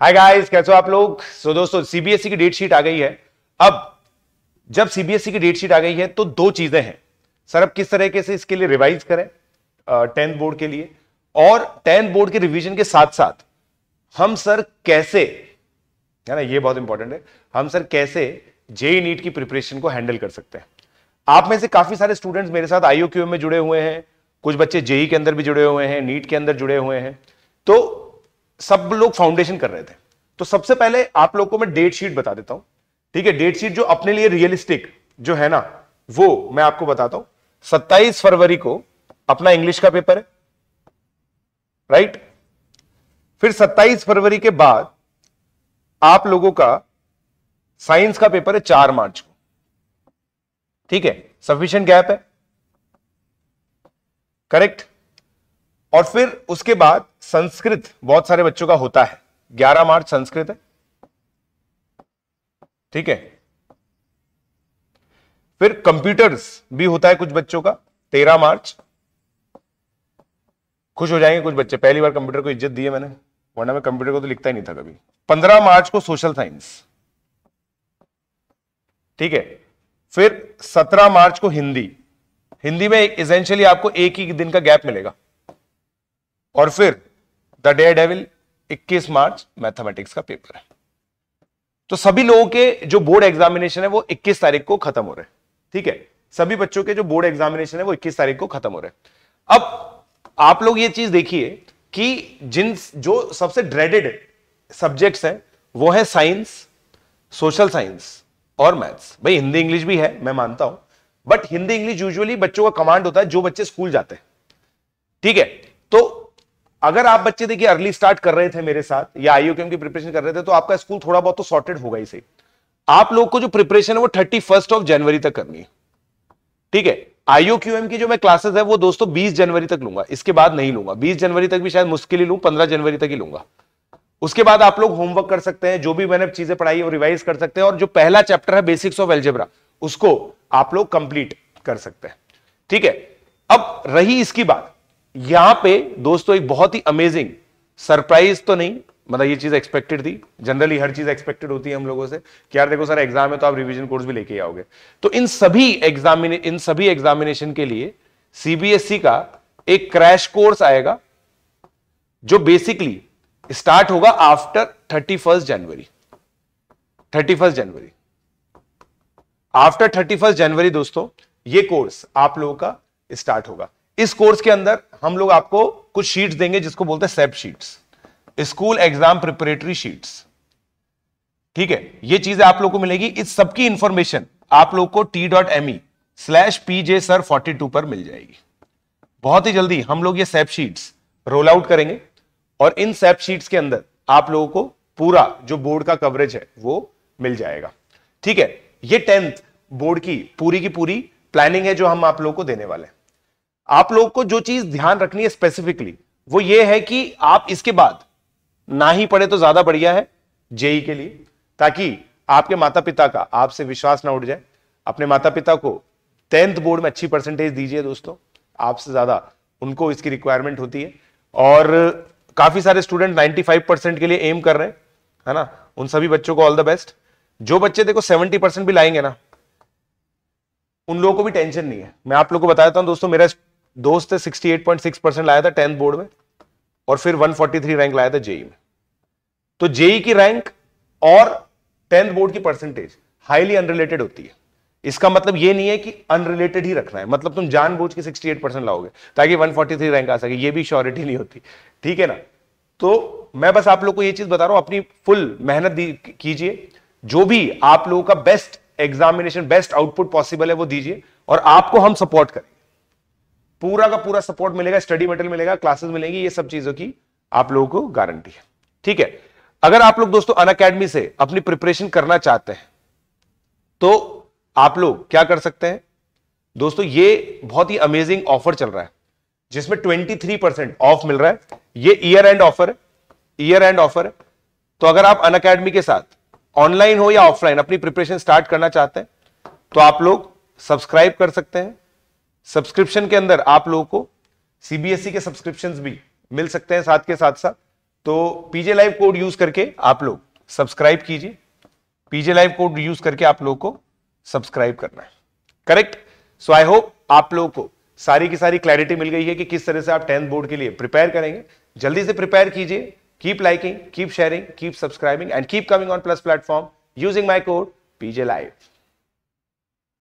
hi guys कैसे हो आप लोग सो so, दोस्तों सीबीएसई e की डेट शीट आ गई है अब जब सीबीएसई e की डेट शीट आ गई है तो दो चीजें हैं सर अब किस तरीके से इसके लिए रिवाइज करें टेंथ बोर्ड के लिए और टेंथ बोर्ड के रिवीजन के साथ साथ हम सर कैसे है ना ये बहुत इंपॉर्टेंट है हम सर कैसे जेई नीट e की प्रिपरेशन को हैंडल कर सकते हैं आप में से काफी सारे स्टूडेंट्स मेरे साथ आईओ में जुड़े हुए हैं कुछ बच्चे जेई के अंदर भी जुड़े हुए हैं नीट के अंदर जुड़े हुए हैं तो सब लोग फाउंडेशन कर रहे थे तो सबसे पहले आप लोग को मैं डेट शीट बता देता हूं ठीक है डेट शीट जो अपने लिए रियलिस्टिक जो है ना वो मैं आपको बताता हूं सत्ताईस फरवरी को अपना इंग्लिश का पेपर है राइट फिर सत्ताईस फरवरी के बाद आप लोगों का साइंस का पेपर है चार मार्च को ठीक है सफिशियंट गैप है करेक्ट और फिर उसके बाद संस्कृत बहुत सारे बच्चों का होता है 11 मार्च संस्कृत है ठीक है फिर कंप्यूटर्स भी होता है कुछ बच्चों का 13 मार्च खुश हो जाएंगे कुछ बच्चे पहली बार कंप्यूटर को इज्जत दी है मैंने वरना मैं कंप्यूटर को तो लिखता ही नहीं था कभी 15 मार्च को सोशल साइंस ठीक है फिर 17 मार्च को हिंदी हिंदी में इसेंशियली आपको एक ही दिन का गैप मिलेगा और फिर the day devil 21 March mathematics का पेपर है तो सभी लोगों के जो बोर्ड एग्जामिनेशन है वो 21 तारीख को खत्म हो रहे हैं ठीक है सभी बच्चों के जो बोर्ड एग्जामिनेशन है वो 21 तारीख को खत्म हो रहे अब आप लोग ये चीज देखिए कि जिन जो सबसे ड्रेडेड सब्जेक्ट्स हैं वो है साइंस सोशल साइंस और मैथ्स भाई हिंदी इंग्लिश भी है मैं मानता हूं बट हिंदी इंग्लिश यूजुअली बच्चों का कमांड होता है जो बच्चे स्कूल जाते हैं ठीक है तो अगर आप बच्चे देखिए अर्ली स्टार्ट कर रहे थे मेरे साथ या आई की प्रिपरेशन कर रहे थे तो आपका स्कूल थोड़ा बहुत तो सॉर्टेड होगा ही आप लोग को जो प्रिपरेशन है वो थर्टी फर्स्ट ऑफ जनवरी तक करनी है ठीक है आईओक्यूएम की जो मैं क्लासेस है वो दोस्तों 20 जनवरी तक लूंगा इसके बाद नहीं लूंगा 20 जनवरी तक भी शायद मुश्किल ही लू 15 जनवरी तक ही लूंगा उसके बाद आप लोग होमवर्क कर सकते हैं जो भी मैंने चीजें पढ़ाई वो रिवाइज कर सकते हैं और जो पहला चैप्टर है बेसिक्स ऑफ एल्जेब्रा उसको आप लोग कंप्लीट कर सकते हैं ठीक है अब रही इसकी बात यहां पे दोस्तों एक बहुत ही अमेजिंग सरप्राइज तो नहीं मतलब ये चीज एक्सपेक्टेड थी जनरली हर चीज एक्सपेक्टेड होती है हम लोगों से कि यार देखो सर एग्जाम है तो आप रिवीजन कोर्स भी लेके आओगे तो इन सभी एग्जामिने इन सभी एग्जामिनेशन के लिए सीबीएसई e का एक क्रैश कोर्स आएगा जो बेसिकली स्टार्ट होगा after thirty first January thirty first January after thirty first January दोस्तों ये कोर्स आप लोगों का स्टार्ट होगा इस कोर्स के अंदर हम लोग आपको कुछ शीट्स देंगे जिसको बोलते हैं SEP sheets school exam preparatory sheets ठीक है ये चीजें आप लोग को मिलेगी इस सबकी इंफॉर्मेशन आप लोग को T dot M E slash P J sir forty two पर मिल जाएगी बहुत ही जल्दी हम लोग ये सेप शीट्स रोल आउट करेंगे और इन सेप शीट्स के अंदर आप लोगों को पूरा जो बोर्ड का कवरेज है वो मिल जाएगा ठीक है ये टेंथ बोर्ड की पूरी की पूरी प्लानिंग है जो हम आप लोगों को देने वाले हैं आप लोग को जो चीज ध्यान रखनी है स्पेसिफिकली वो ये है कि आप इसके बाद ना ही पढ़े तो ज्यादा बढ़िया है जेई के लिए ताकि आपके माता पिता का आपसे विश्वास ना उठ जाए अपने माता पिता को टेंथ बोर्ड में अच्छी परसेंटेज दीजिए दोस्तों आपसे ज्यादा उनको इसकी रिक्वायरमेंट होती है और काफी सारे स्टूडेंट 95 परसेंट के लिए एम कर रहे हैं है ना उन सभी बच्चों को ऑल द बेस्ट जो बच्चे देखो 70 परसेंट भी लाएंगे ना उन लोगों को भी टेंशन नहीं है मैं आप लोग को बताता हूँ दोस्तों मेरा दोस्त 68.6 परसेंट लाया था टेंथ बोर्ड में और फिर 143 रैंक लाया था जेई e e में तो जेई e की रैंक और टेंथ बोर्ड की परसेंटेज हाईली अनरिलेटेड होती है इसका मतलब ये नहीं है कि अनरिलेटेड ही रखना है मतलब तुम जानबूझ के 68 परसेंट लाओगे ताकि 143 रैंक आ सके ये भी श्योरिटी नहीं होती ठीक है ना तो मैं बस आप लोग को ये चीज बता रहा हूं अपनी फुल मेहनत कीजिए जो भी आप लोगों का best examination best output possible है वो दीजिए और आपको हम सपोर्ट करें पूरा का पूरा सपोर्ट मिलेगा स्टडी मटेरियल मिलेगा क्लासेस मिलेंगी ये सब चीजों की आप लोगों को गारंटी है ठीक है अगर आप लोग दोस्तों अन अकेडमी से अपनी प्रिपरेशन करना चाहते हैं तो आप लोग क्या कर सकते हैं दोस्तों ये बहुत ही अमेजिंग ऑफर चल रहा है जिसमें 23 परसेंट ऑफ मिल रहा है ये ईयर एंड ऑफर है ईयर एंड ऑफर है तो अगर आप अन अकेडमी के साथ ऑनलाइन हो या ऑफलाइन अपनी प्रिपरेशन स्टार्ट करना चाहते हैं तो आप लोग सब्सक्राइब कर सकते हैं सब्सक्रिप्शन के अंदर आप लोगों को सीबीएसई e के सब्सक्रिप्शन भी मिल सकते हैं साथ के साथ साथ तो पीजे लाइव कोड यूज करके आप लोग सब्सक्राइब कीजिए पीजे लाइव कोड यूज करके आप लोगों को सब्सक्राइब करना है करेक्ट सो आई होप आप लोगों को सारी की सारी क्लैरिटी मिल गई है कि किस तरह से आप टेंथ बोर्ड के लिए प्रिपेयर करेंगे जल्दी से प्रिपेयर कीजिए keep liking keep sharing keep subscribing and keep coming on plus platform using my code PJ live